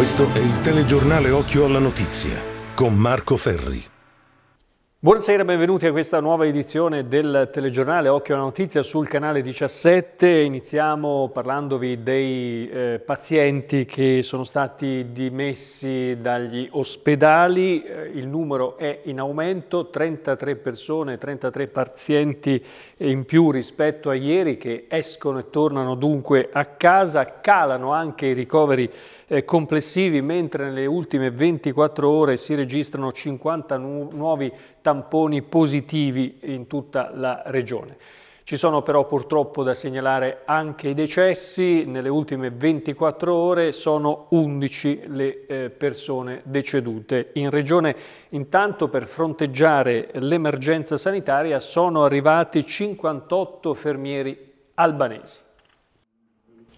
Questo è il telegiornale Occhio alla Notizia con Marco Ferri. Buonasera, benvenuti a questa nuova edizione del telegiornale Occhio alla Notizia sul canale 17. Iniziamo parlandovi dei eh, pazienti che sono stati dimessi dagli ospedali. Eh, il numero è in aumento, 33 persone, 33 pazienti in più rispetto a ieri che escono e tornano dunque a casa. Calano anche i ricoveri eh, complessivi, mentre nelle ultime 24 ore si registrano 50 nu nuovi tamponi positivi in tutta la regione. Ci sono però purtroppo da segnalare anche i decessi, nelle ultime 24 ore sono 11 le eh, persone decedute. In regione intanto per fronteggiare l'emergenza sanitaria sono arrivati 58 fermieri albanesi.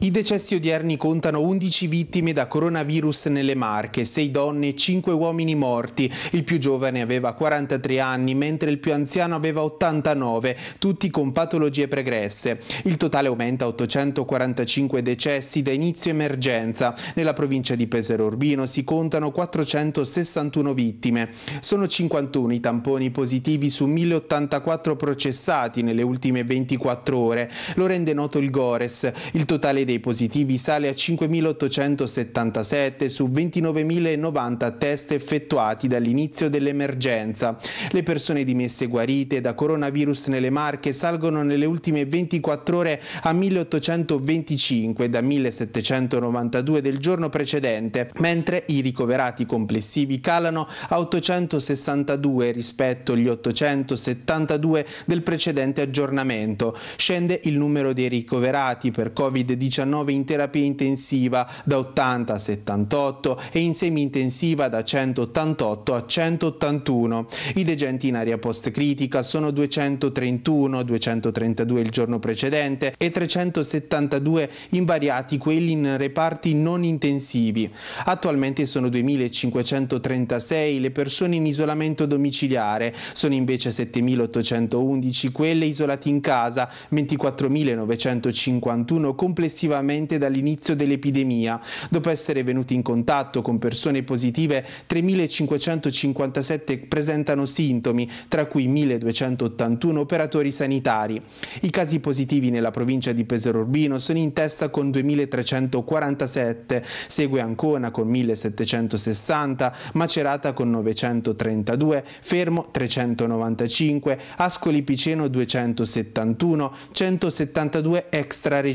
I decessi odierni contano 11 vittime da coronavirus nelle Marche, 6 donne e 5 uomini morti. Il più giovane aveva 43 anni, mentre il più anziano aveva 89, tutti con patologie pregresse. Il totale aumenta a 845 decessi da inizio emergenza. Nella provincia di Pesero Urbino si contano 461 vittime. Sono 51 i tamponi positivi su 1084 processati nelle ultime 24 ore. Lo rende noto il Gores. Il totale dei dei positivi sale a 5.877 su 29.090 test effettuati dall'inizio dell'emergenza. Le persone dimesse guarite da coronavirus nelle Marche salgono nelle ultime 24 ore a 1.825 da 1.792 del giorno precedente, mentre i ricoverati complessivi calano a 862 rispetto agli 872 del precedente aggiornamento. Scende il numero dei ricoverati per Covid-19 in terapia intensiva da 80 a 78 e in semi-intensiva da 188 a 181. I degenti in area post-critica sono 231, 232 il giorno precedente e 372 invariati quelli in reparti non intensivi. Attualmente sono 2536 le persone in isolamento domiciliare, sono invece 7811 quelle isolate in casa, 24.951 complessivamente successivamente dall'inizio dell'epidemia, dopo essere venuti in contatto con persone positive 3.557 presentano sintomi, tra cui 1.281 operatori sanitari. I casi positivi nella provincia di Pesaro Urbino sono in testa con 2.347, segue Ancona con 1.760, Macerata con 932, Fermo 395, Ascoli Piceno 271, 172 extra regione.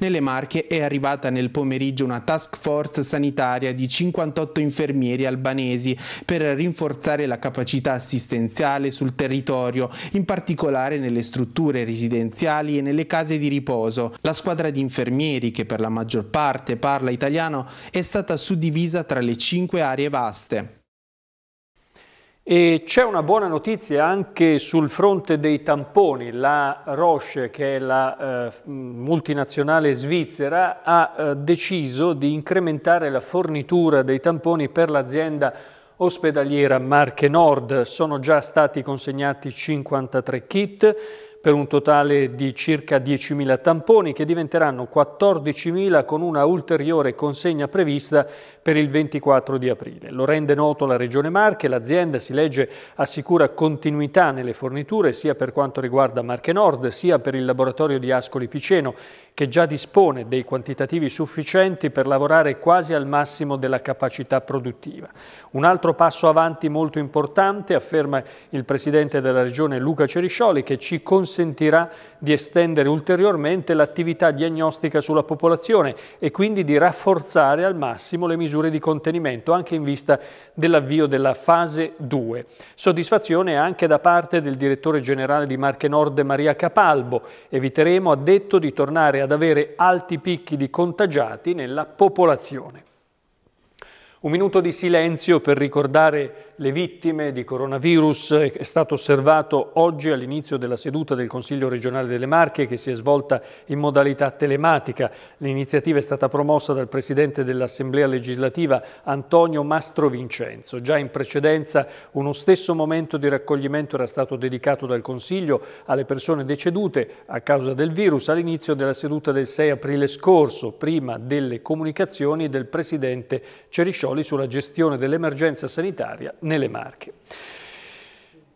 Nelle Marche è arrivata nel pomeriggio una task force sanitaria di 58 infermieri albanesi per rinforzare la capacità assistenziale sul territorio, in particolare nelle strutture residenziali e nelle case di riposo. La squadra di infermieri, che per la maggior parte parla italiano, è stata suddivisa tra le cinque aree vaste c'è una buona notizia anche sul fronte dei tamponi. La Roche, che è la eh, multinazionale svizzera, ha eh, deciso di incrementare la fornitura dei tamponi per l'azienda ospedaliera Marche Nord. Sono già stati consegnati 53 kit per un totale di circa 10.000 tamponi che diventeranno 14.000 con una ulteriore consegna prevista per il 24 di aprile. Lo rende noto la Regione Marche, l'azienda si legge assicura continuità nelle forniture sia per quanto riguarda Marche Nord sia per il laboratorio di Ascoli Piceno che già dispone dei quantitativi sufficienti per lavorare quasi al massimo della capacità produttiva. Un altro passo avanti molto importante, afferma il Presidente della Regione Luca Ceriscioli, che ci consentirà di estendere ulteriormente l'attività diagnostica sulla popolazione e quindi di rafforzare al massimo le misure di contenimento anche in vista dell'avvio della fase 2. Soddisfazione anche da parte del direttore generale di Marche Nord Maria Capalbo. Eviteremo, ha detto, di tornare ad avere alti picchi di contagiati nella popolazione. Un minuto di silenzio per ricordare le vittime di coronavirus è stato osservato oggi all'inizio della seduta del Consiglio regionale delle Marche che si è svolta in modalità telematica. L'iniziativa è stata promossa dal Presidente dell'Assemblea legislativa Antonio Mastro Vincenzo. Già in precedenza uno stesso momento di raccoglimento era stato dedicato dal Consiglio alle persone decedute a causa del virus all'inizio della seduta del 6 aprile scorso, prima delle comunicazioni del Presidente Cerisciò Boccioli sulla gestione dell'emergenza sanitaria nelle Marche.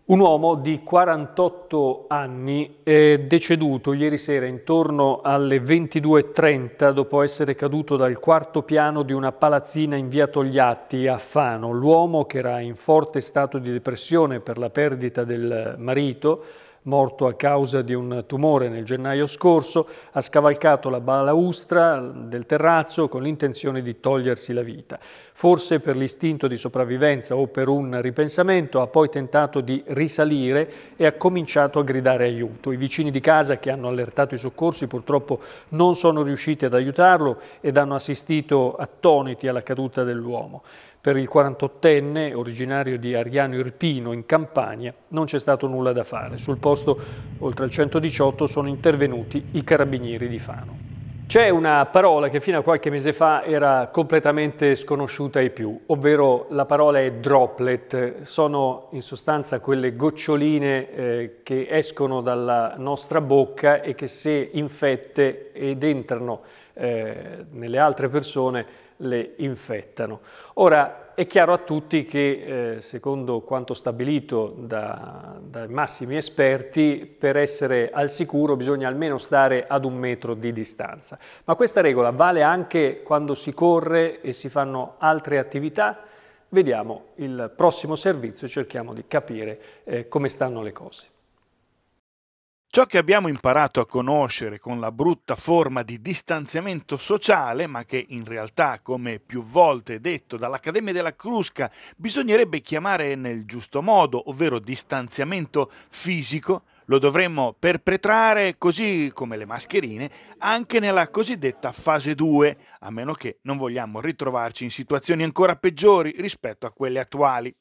Un uomo di 48 anni è deceduto ieri sera intorno alle 22.30 dopo essere caduto dal quarto piano di una palazzina in via Togliatti a Fano. L'uomo, che era in forte stato di depressione per la perdita del marito, morto a causa di un tumore nel gennaio scorso, ha scavalcato la balaustra del terrazzo con l'intenzione di togliersi la vita. Forse per l'istinto di sopravvivenza o per un ripensamento ha poi tentato di risalire e ha cominciato a gridare aiuto. I vicini di casa che hanno allertato i soccorsi purtroppo non sono riusciti ad aiutarlo ed hanno assistito attoniti alla caduta dell'uomo. Per il 48enne, originario di Ariano Irpino, in Campania, non c'è stato nulla da fare. Sul posto, oltre al 118, sono intervenuti i carabinieri di Fano. C'è una parola che fino a qualche mese fa era completamente sconosciuta ai più, ovvero la parola è droplet, sono in sostanza quelle goccioline eh, che escono dalla nostra bocca e che se infette ed entrano eh, nelle altre persone le infettano. Ora è chiaro a tutti che eh, secondo quanto stabilito da, dai massimi esperti per essere al sicuro bisogna almeno stare ad un metro di distanza, ma questa regola vale anche quando si corre e si fanno altre attività? Vediamo il prossimo servizio e cerchiamo di capire eh, come stanno le cose. Ciò che abbiamo imparato a conoscere con la brutta forma di distanziamento sociale, ma che in realtà, come più volte detto dall'Accademia della Crusca, bisognerebbe chiamare nel giusto modo, ovvero distanziamento fisico, lo dovremmo perpetrare, così come le mascherine, anche nella cosiddetta fase 2, a meno che non vogliamo ritrovarci in situazioni ancora peggiori rispetto a quelle attuali.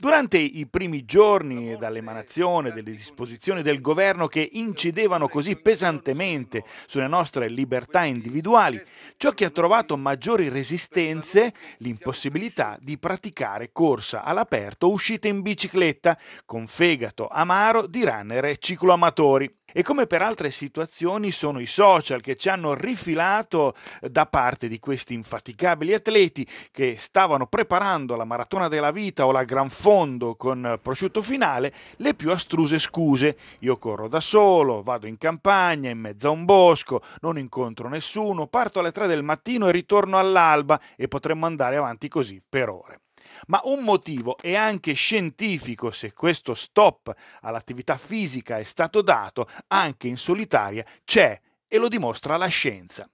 Durante i primi giorni dall'emanazione delle disposizioni del governo che incidevano così pesantemente sulle nostre libertà individuali, ciò che ha trovato maggiori resistenze, l'impossibilità di praticare corsa all'aperto, uscita in bicicletta, con fegato amaro di runner e cicloamatori. E come per altre situazioni sono i social che ci hanno rifilato eh, da parte di questi infaticabili atleti che stavano preparando la maratona della vita o la gran fondo con eh, prosciutto finale le più astruse scuse. Io corro da solo, vado in campagna, in mezzo a un bosco, non incontro nessuno, parto alle 3 del mattino e ritorno all'alba e potremmo andare avanti così per ore ma un motivo è anche scientifico se questo stop all'attività fisica è stato dato anche in solitaria c'è e lo dimostra la scienza.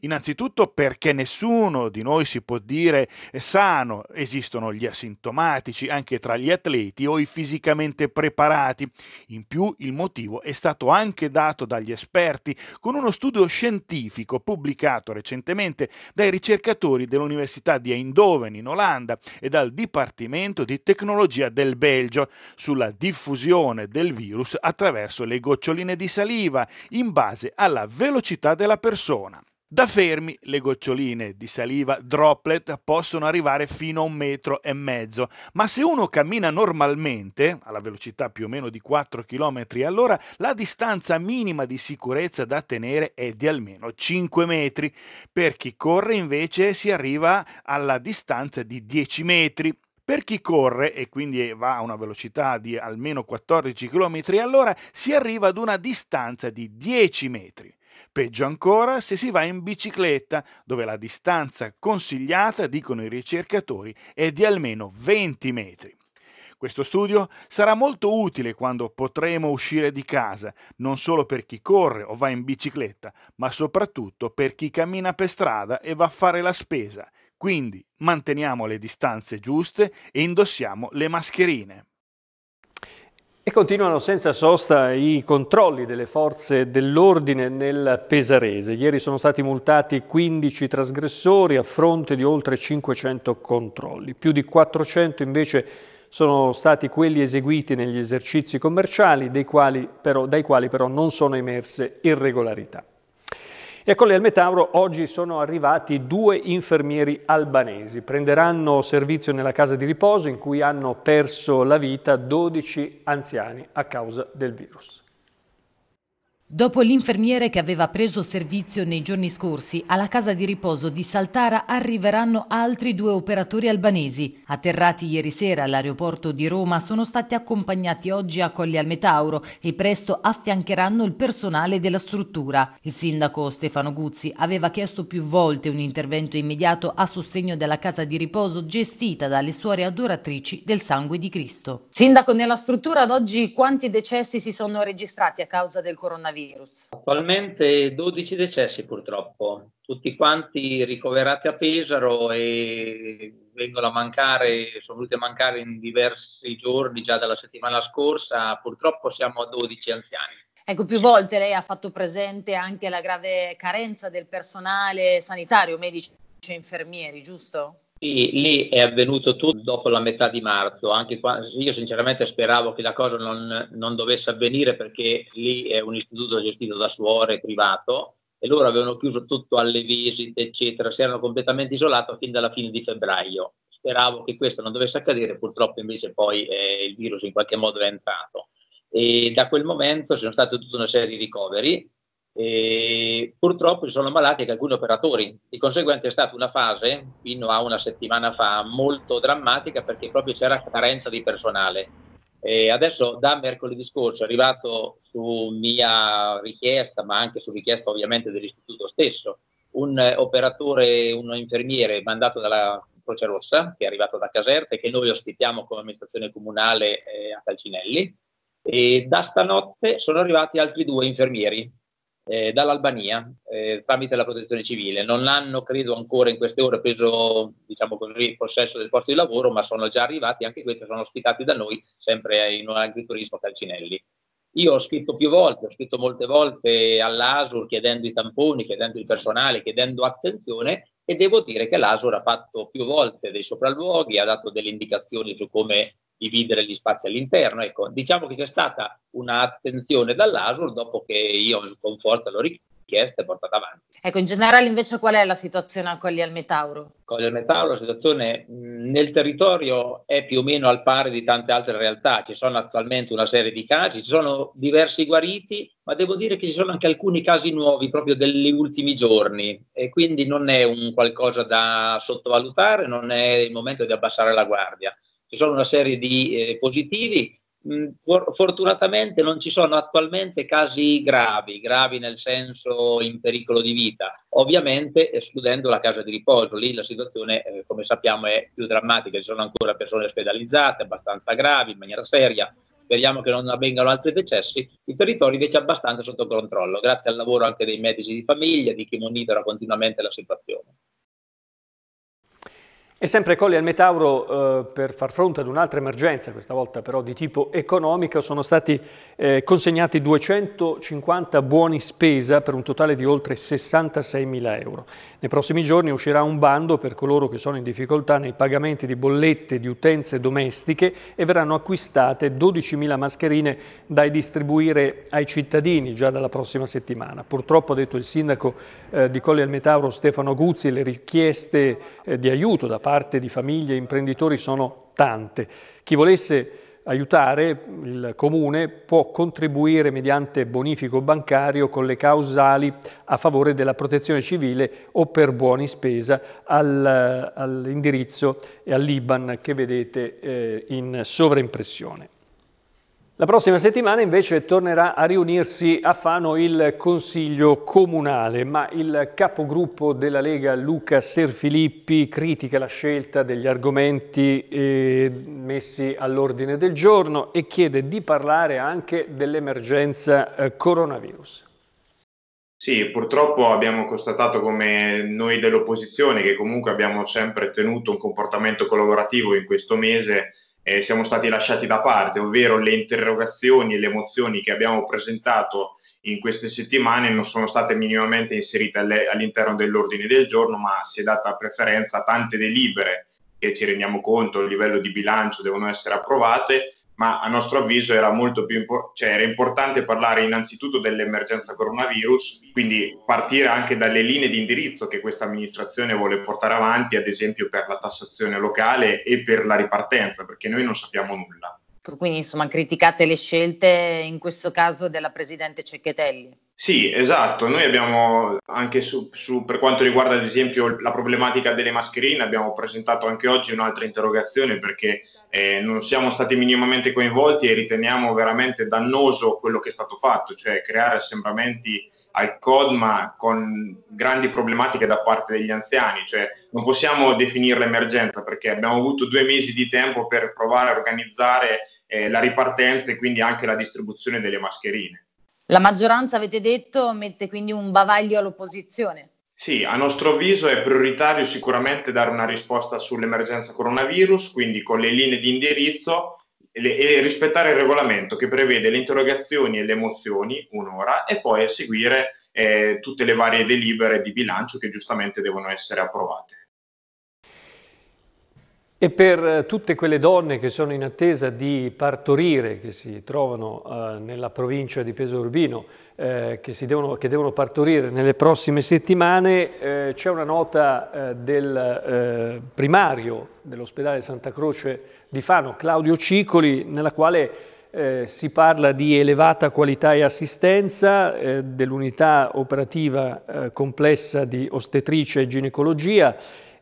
Innanzitutto perché nessuno di noi si può dire eh, sano, esistono gli asintomatici anche tra gli atleti o i fisicamente preparati. In più il motivo è stato anche dato dagli esperti con uno studio scientifico pubblicato recentemente dai ricercatori dell'Università di Eindhoven in Olanda e dal Dipartimento di Tecnologia del Belgio sulla diffusione del virus attraverso le goccioline di saliva in base alla velocità della persona. Da fermi le goccioline di saliva droplet possono arrivare fino a un metro e mezzo, ma se uno cammina normalmente, alla velocità più o meno di 4 km all'ora, la distanza minima di sicurezza da tenere è di almeno 5 metri. Per chi corre invece si arriva alla distanza di 10 metri, per chi corre e quindi va a una velocità di almeno 14 km all'ora si arriva ad una distanza di 10 metri. Peggio ancora se si va in bicicletta, dove la distanza consigliata, dicono i ricercatori, è di almeno 20 metri. Questo studio sarà molto utile quando potremo uscire di casa, non solo per chi corre o va in bicicletta, ma soprattutto per chi cammina per strada e va a fare la spesa. Quindi manteniamo le distanze giuste e indossiamo le mascherine. E continuano senza sosta i controlli delle forze dell'ordine nel Pesarese. Ieri sono stati multati 15 trasgressori a fronte di oltre 500 controlli. Più di 400 invece sono stati quelli eseguiti negli esercizi commerciali, quali però, dai quali però non sono emerse irregolarità. E Ecco, al Metauro oggi sono arrivati due infermieri albanesi. Prenderanno servizio nella casa di riposo in cui hanno perso la vita 12 anziani a causa del virus. Dopo l'infermiere che aveva preso servizio nei giorni scorsi alla casa di riposo di Saltara arriveranno altri due operatori albanesi. Atterrati ieri sera all'aeroporto di Roma sono stati accompagnati oggi a Colli al Metauro e presto affiancheranno il personale della struttura. Il sindaco Stefano Guzzi aveva chiesto più volte un intervento immediato a sostegno della casa di riposo gestita dalle suore adoratrici del sangue di Cristo. Sindaco, nella struttura ad oggi quanti decessi si sono registrati a causa del coronavirus? coronavirus? Attualmente 12 decessi purtroppo, tutti quanti ricoverati a Pesaro e vengono a mancare, sono venuti a mancare in diversi giorni già dalla settimana scorsa, purtroppo siamo a 12 anziani. Ecco, più volte lei ha fatto presente anche la grave carenza del personale sanitario, medici e infermieri, giusto? Sì, lì è avvenuto tutto dopo la metà di marzo, anche qua io sinceramente speravo che la cosa non, non dovesse avvenire perché lì è un istituto gestito da suore privato e loro avevano chiuso tutto alle visite, eccetera, si erano completamente isolati fin dalla fine di febbraio. Speravo che questo non dovesse accadere, purtroppo invece poi eh, il virus in qualche modo è entrato. E da quel momento ci sono state tutta una serie di ricoveri, e purtroppo si sono ammalati anche alcuni operatori, di conseguenza è stata una fase fino a una settimana fa molto drammatica perché proprio c'era carenza di personale. E adesso da mercoledì scorso è arrivato su mia richiesta, ma anche su richiesta ovviamente dell'istituto stesso, un operatore, un infermiere mandato dalla Croce Rossa, che è arrivato da Caserta e che noi ospitiamo come amministrazione comunale eh, a Calcinelli. E da stanotte sono arrivati altri due infermieri eh, dall'Albania eh, tramite la protezione civile. Non hanno, credo, ancora in queste ore preso diciamo così, possesso del posto di lavoro, ma sono già arrivati, anche questi sono ospitati da noi, sempre in un agriturismo Calcinelli. Io ho scritto più volte, ho scritto molte volte all'ASUR chiedendo i tamponi, chiedendo il personale, chiedendo attenzione e devo dire che l'ASUR ha fatto più volte dei sopralluoghi, ha dato delle indicazioni su come dividere gli spazi all'interno. Ecco, diciamo che c'è stata un'attenzione dall'ASUR dopo che io con forza l'ho richiesta e portata avanti. Ecco, in generale invece qual è la situazione a Colli al Metauro? Colli al la situazione nel territorio è più o meno al pari di tante altre realtà, ci sono attualmente una serie di casi, ci sono diversi guariti, ma devo dire che ci sono anche alcuni casi nuovi proprio degli ultimi giorni e quindi non è un qualcosa da sottovalutare, non è il momento di abbassare la guardia ci sono una serie di eh, positivi. Mm, fortunatamente non ci sono attualmente casi gravi, gravi nel senso in pericolo di vita, ovviamente escludendo la casa di riposo, lì la situazione eh, come sappiamo è più drammatica, ci sono ancora persone ospedalizzate abbastanza gravi in maniera seria, speriamo che non avvengano altri decessi, il territorio invece è abbastanza sotto controllo, grazie al lavoro anche dei medici di famiglia, di chi monitora continuamente la situazione. E sempre Colli al Metauro, eh, per far fronte ad un'altra emergenza, questa volta però di tipo economico, sono stati eh, consegnati 250 buoni spesa per un totale di oltre 66 mila euro. Nei prossimi giorni uscirà un bando per coloro che sono in difficoltà nei pagamenti di bollette di utenze domestiche e verranno acquistate 12 mila mascherine da distribuire ai cittadini già dalla prossima settimana. Purtroppo, ha detto il sindaco eh, di Colli al Metauro Stefano Guzzi, le richieste eh, di aiuto da parte parte di famiglie, e imprenditori sono tante. Chi volesse aiutare il comune può contribuire mediante bonifico bancario con le causali a favore della protezione civile o per buoni spesa al, all'indirizzo e all'Iban che vedete eh, in sovraimpressione. La prossima settimana invece tornerà a riunirsi a Fano il Consiglio Comunale, ma il capogruppo della Lega Luca Serfilippi critica la scelta degli argomenti eh, messi all'ordine del giorno e chiede di parlare anche dell'emergenza eh, coronavirus. Sì, purtroppo abbiamo constatato come noi dell'opposizione, che comunque abbiamo sempre tenuto un comportamento collaborativo in questo mese, eh, siamo stati lasciati da parte, ovvero le interrogazioni e le mozioni che abbiamo presentato in queste settimane non sono state minimamente inserite all'interno dell'ordine del giorno, ma si è data preferenza a tante delibere che ci rendiamo conto a livello di bilancio devono essere approvate ma a nostro avviso era molto più impo- cioè era importante parlare innanzitutto dell'emergenza coronavirus, quindi partire anche dalle linee di indirizzo che questa amministrazione vuole portare avanti, ad esempio per la tassazione locale e per la ripartenza, perché noi non sappiamo nulla. Quindi insomma criticate le scelte in questo caso della Presidente Cecchetelli. Sì, esatto. Noi abbiamo anche su, su, per quanto riguarda ad esempio la problematica delle mascherine, abbiamo presentato anche oggi un'altra interrogazione perché eh, non siamo stati minimamente coinvolti e riteniamo veramente dannoso quello che è stato fatto, cioè creare assembramenti al CODMA con grandi problematiche da parte degli anziani, cioè non possiamo definirla emergenza perché abbiamo avuto due mesi di tempo per provare a organizzare eh, la ripartenza e quindi anche la distribuzione delle mascherine. La maggioranza, avete detto, mette quindi un bavaglio all'opposizione. Sì, a nostro avviso è prioritario sicuramente dare una risposta sull'emergenza coronavirus, quindi con le linee di indirizzo e rispettare il regolamento che prevede le interrogazioni e le mozioni un'ora e poi a seguire eh, tutte le varie delibere di bilancio che giustamente devono essere approvate. E per eh, tutte quelle donne che sono in attesa di partorire, che si trovano eh, nella provincia di Peso Urbino, eh, che, devono, che, devono, partorire nelle prossime settimane, eh, c'è una nota eh, del eh, primario dell'ospedale Santa Croce di Fano, Claudio Cicoli, nella quale si parla di elevata qualità e assistenza dell'unità operativa complessa di ostetricia e ginecologia,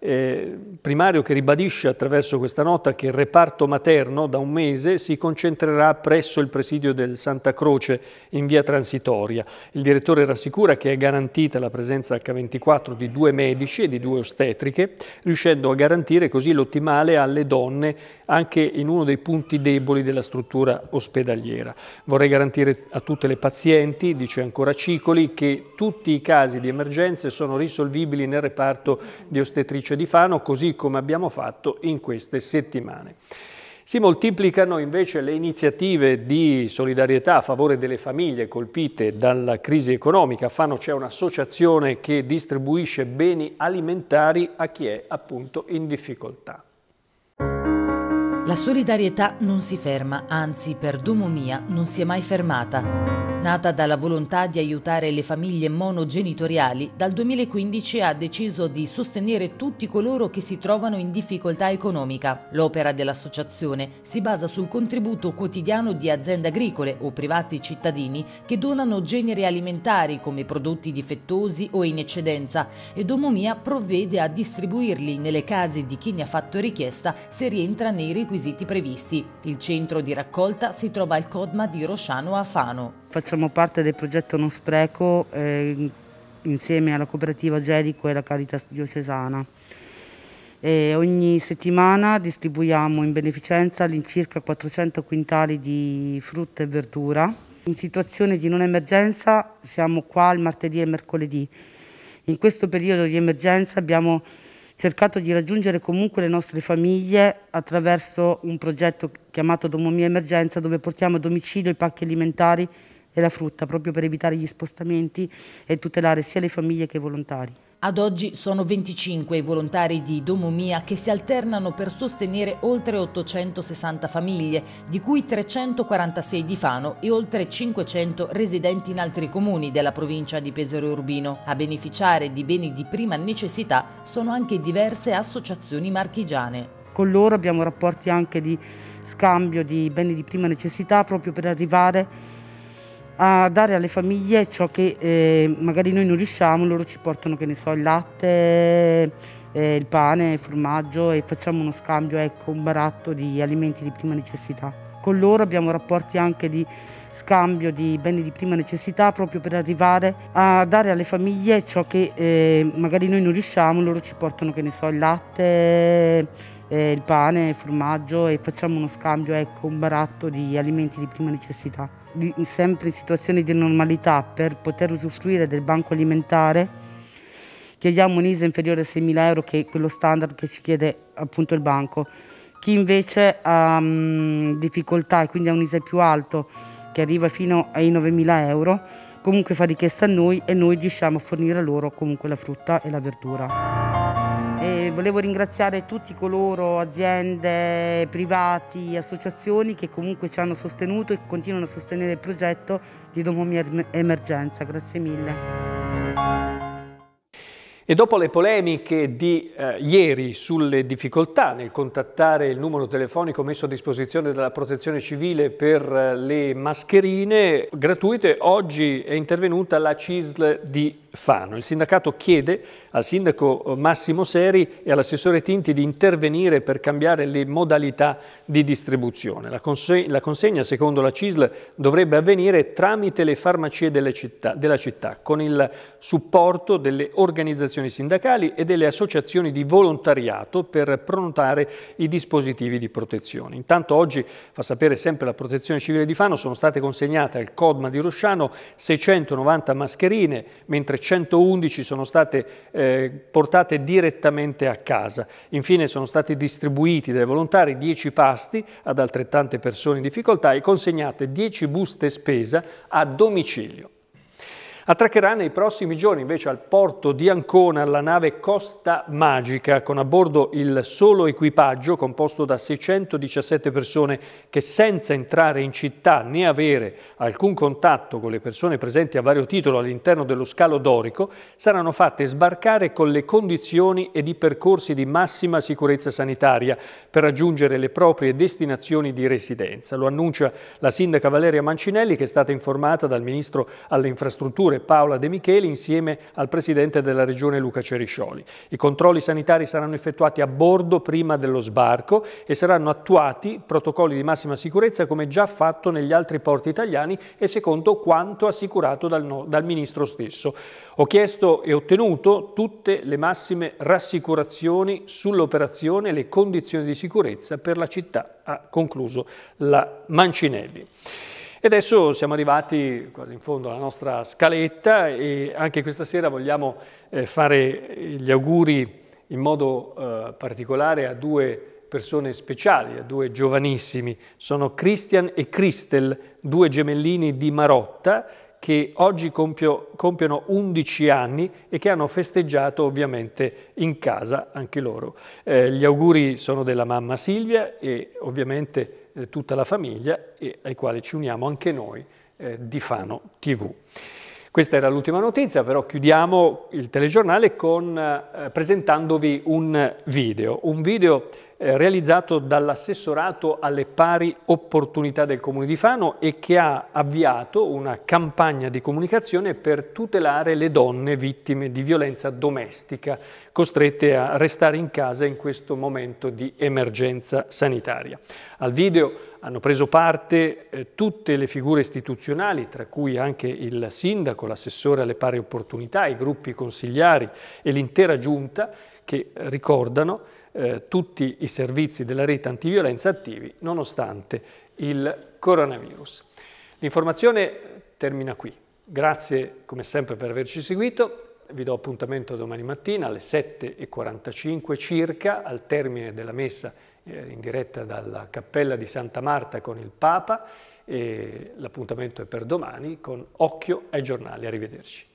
eh, primario che ribadisce attraverso questa nota che il reparto materno da un mese si concentrerà presso il presidio del Santa Croce in via transitoria. Il direttore rassicura che è garantita la presenza H24 di due medici e di due ostetriche, riuscendo a garantire così l'ottimale alle donne anche in uno dei punti deboli della struttura ospedaliera. Vorrei garantire a tutte le pazienti, dice ancora Cicoli, che tutti i casi di emergenze sono risolvibili nel reparto di ostetrice di Fano, così come abbiamo fatto in queste settimane. Si moltiplicano invece le iniziative di solidarietà a favore delle famiglie colpite dalla crisi economica. A Fano c'è un'associazione che distribuisce beni alimentari a chi è appunto in difficoltà. La solidarietà non si ferma, anzi per Dumomia non si è mai fermata. Nata dalla volontà di aiutare le famiglie monogenitoriali, dal 2015 ha deciso di sostenere tutti coloro che si trovano in difficoltà economica. L'opera dell'associazione si basa sul contributo quotidiano di aziende agricole o privati cittadini che donano generi alimentari come prodotti difettosi o in eccedenza ed Omomia provvede a distribuirli nelle case di chi ne ha fatto richiesta se rientra nei requisiti previsti. Il centro di raccolta si trova al Codma di Rosciano a Fano. Facciamo parte del progetto Non Spreco eh, insieme alla cooperativa Gerico e la Carità Diocesana. E ogni settimana distribuiamo in beneficenza all'incirca 400 quintali di frutta e verdura. In situazione di non emergenza siamo qua il martedì e mercoledì. In questo periodo di emergenza abbiamo cercato di raggiungere comunque le nostre famiglie attraverso un progetto chiamato Domomia Emergenza dove portiamo a domicilio i pacchi alimentari e la frutta, proprio per evitare gli spostamenti e tutelare sia le famiglie che i volontari. Ad oggi sono 25 i volontari di Domomia che si alternano per sostenere oltre 860 famiglie, di cui 346 di Fano e oltre 500 residenti in altri comuni della provincia di Pesaro Urbino. A beneficiare di beni di prima necessità sono anche diverse associazioni marchigiane. Con loro abbiamo rapporti anche di scambio di beni di prima necessità proprio per arrivare a a dare alle famiglie ciò che eh, magari noi non riusciamo, loro ci portano che ne so, il latte, eh, il pane, il formaggio e facciamo uno scambio, ecco, un baratto di alimenti di prima necessità. Con loro abbiamo rapporti anche di scambio di beni di prima necessità proprio per arrivare a dare alle famiglie ciò che eh, magari noi non riusciamo, loro ci portano che ne so, il latte, eh, il pane, il formaggio e facciamo uno scambio, ecco, un baratto di alimenti di prima necessità. Di, sempre in situazioni di normalità, per poter usufruire del banco alimentare, chiediamo un un'ISA inferiore a 6.000 euro, che è quello standard che ci chiede appunto il banco. Chi invece ha um, difficoltà e quindi ha un ISA più alto, che arriva fino ai 9.000 euro, comunque fa richiesta a noi e noi riusciamo a fornire loro comunque la frutta e la verdura volevo ringraziare tutti coloro, aziende, privati, associazioni che comunque ci hanno sostenuto e continuano a sostenere il progetto di Domomi Emergenza. Grazie mille. E dopo le polemiche di eh, ieri sulle difficoltà nel contattare il numero telefonico messo a disposizione dalla protezione civile per eh, le mascherine gratuite, oggi è intervenuta la CISL di Fano. Il sindacato chiede al sindaco eh, Massimo Seri e all'assessore Tinti di intervenire per cambiare le modalità di distribuzione. La, conseg la consegna, secondo la CISL, dovrebbe avvenire tramite le farmacie città, della città, con il supporto delle organizzazioni organizzazioni sindacali e delle associazioni di volontariato per prenotare i dispositivi di protezione. Intanto oggi, fa sapere sempre la protezione civile di Fano, sono state consegnate al CODMA di Rosciano 690 mascherine, mentre 111 sono state eh, portate direttamente a casa. Infine sono stati distribuiti dai volontari 10 pasti ad altrettante persone in difficoltà e consegnate 10 buste spesa a domicilio. Attraccherà nei prossimi giorni invece al porto di Ancona la nave Costa Magica con a bordo il solo equipaggio composto da 617 persone che senza entrare in città né avere alcun contatto con le persone presenti a vario titolo all'interno dello scalo dorico saranno fatte sbarcare con le condizioni ed i percorsi di massima sicurezza sanitaria per raggiungere le proprie destinazioni di residenza. Lo annuncia la sindaca Valeria Mancinelli che è stata informata dal ministro alle infrastrutture Procuratore Paola De Micheli insieme al Presidente della Regione Luca Ceriscioli. I controlli sanitari saranno effettuati a bordo prima dello sbarco e saranno attuati protocolli di massima sicurezza come già fatto negli altri porti italiani e secondo quanto assicurato dal, no, dal Ministro stesso. Ho chiesto e ottenuto tutte le massime rassicurazioni sull'operazione e le condizioni di sicurezza per la città, ha concluso la Mancinelli. E adesso siamo arrivati quasi in fondo alla nostra scaletta e anche questa sera vogliamo eh, fare gli auguri in modo eh, particolare a due persone speciali, a due giovanissimi. Sono Christian e Christel, due gemellini di Marotta che oggi compio, compiono 11 anni e che hanno festeggiato ovviamente in casa anche loro. Eh, gli auguri sono della mamma Silvia e ovviamente eh, tutta la famiglia e ai quali ci uniamo anche noi eh, di Fano TV. Questa era l'ultima notizia, però chiudiamo il telegiornale con, eh, presentandovi un video, un video eh, realizzato dall'assessorato alle pari opportunità del Comune di Fano e che ha avviato una campagna di comunicazione per tutelare le donne vittime di violenza domestica costrette a restare in casa in questo momento di emergenza sanitaria. Al video hanno preso parte eh, tutte le figure istituzionali, tra cui anche il sindaco, l'assessore alle pari opportunità, i gruppi consigliari e l'intera giunta che ricordano eh, tutti i servizi della rete antiviolenza attivi nonostante il coronavirus. L'informazione termina qui. Grazie come sempre per averci seguito. Vi do appuntamento domani mattina alle 7.45 circa al termine della messa eh, in diretta dalla Cappella di Santa Marta con il Papa. L'appuntamento è per domani con Occhio ai giornali. Arrivederci.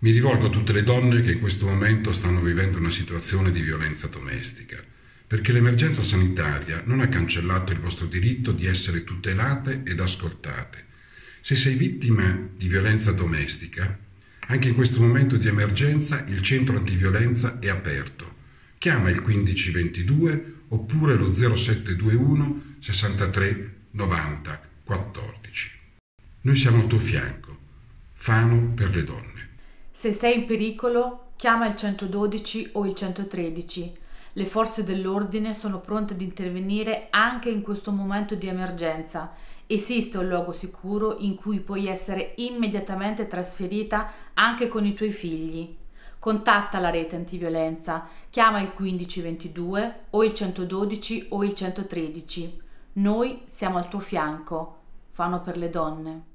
Mi rivolgo a tutte le donne che in questo momento stanno vivendo una situazione di violenza domestica, perché l'emergenza sanitaria non ha cancellato il vostro diritto di essere tutelate ed ascoltate. Se sei vittima di violenza domestica, anche in questo momento di emergenza il centro antiviolenza è aperto. Chiama il 1522 oppure lo 0721 63 90 14. Noi siamo al tuo fianco, Fano per le donne. Se sei in pericolo, chiama il 112 o il 113. Le forze dell'ordine sono pronte ad intervenire anche in questo momento di emergenza. Esiste un luogo sicuro in cui puoi essere immediatamente trasferita anche con i tuoi figli. Contatta la rete antiviolenza, chiama il 1522 o il 112 o il 113. Noi siamo al tuo fianco. Fanno per le donne.